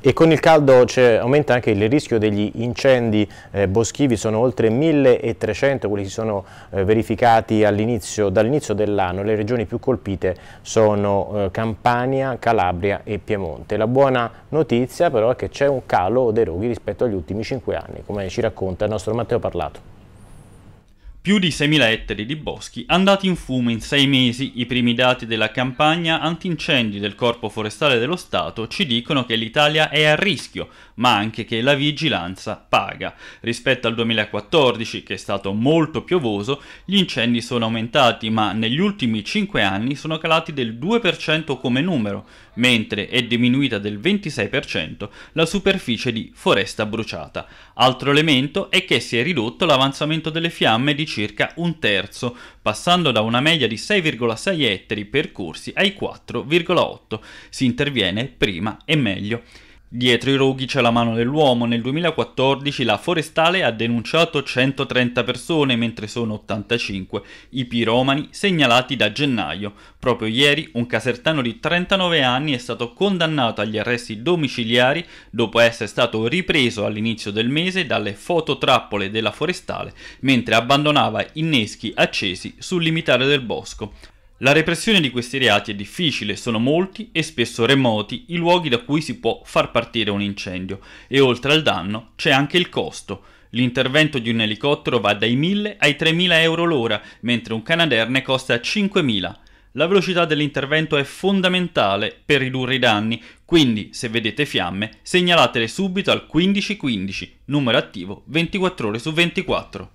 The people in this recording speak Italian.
E con il caldo aumenta anche il rischio degli incendi eh, boschivi, sono oltre 1300 quelli che si sono eh, verificati all'inizio, dall'inizio dell'anno. Le regioni più colpite sono eh, Campania, Calabria e Piemonte. La buona notizia però è che c'è un calo dei roghi rispetto agli ultimi 5 anni, come ci racconta il nostro Matteo Parlato. Più di 6.000 ettari di boschi andati in fumo in sei mesi, i primi dati della campagna antincendi del Corpo Forestale dello Stato ci dicono che l'Italia è a rischio, ma anche che la vigilanza paga. Rispetto al 2014, che è stato molto piovoso, gli incendi sono aumentati, ma negli ultimi 5 anni sono calati del 2% come numero, mentre è diminuita del 26% la superficie di foresta bruciata. Altro elemento è che si è ridotto l'avanzamento delle fiamme di circa un terzo, passando da una media di 6,6 ettari percorsi ai 4,8. Si interviene prima e meglio. Dietro i roghi c'è la mano dell'uomo. Nel 2014 la Forestale ha denunciato 130 persone, mentre sono 85 i piromani segnalati da gennaio. Proprio ieri un casertano di 39 anni è stato condannato agli arresti domiciliari dopo essere stato ripreso all'inizio del mese dalle fototrappole della Forestale mentre abbandonava inneschi accesi sul limitare del bosco. La repressione di questi reati è difficile, sono molti e spesso remoti i luoghi da cui si può far partire un incendio e oltre al danno c'è anche il costo. L'intervento di un elicottero va dai 1000 ai 3000 euro l'ora, mentre un Canaderne costa 5000. La velocità dell'intervento è fondamentale per ridurre i danni, quindi se vedete fiamme segnalatele subito al 1515, numero attivo 24 ore su 24.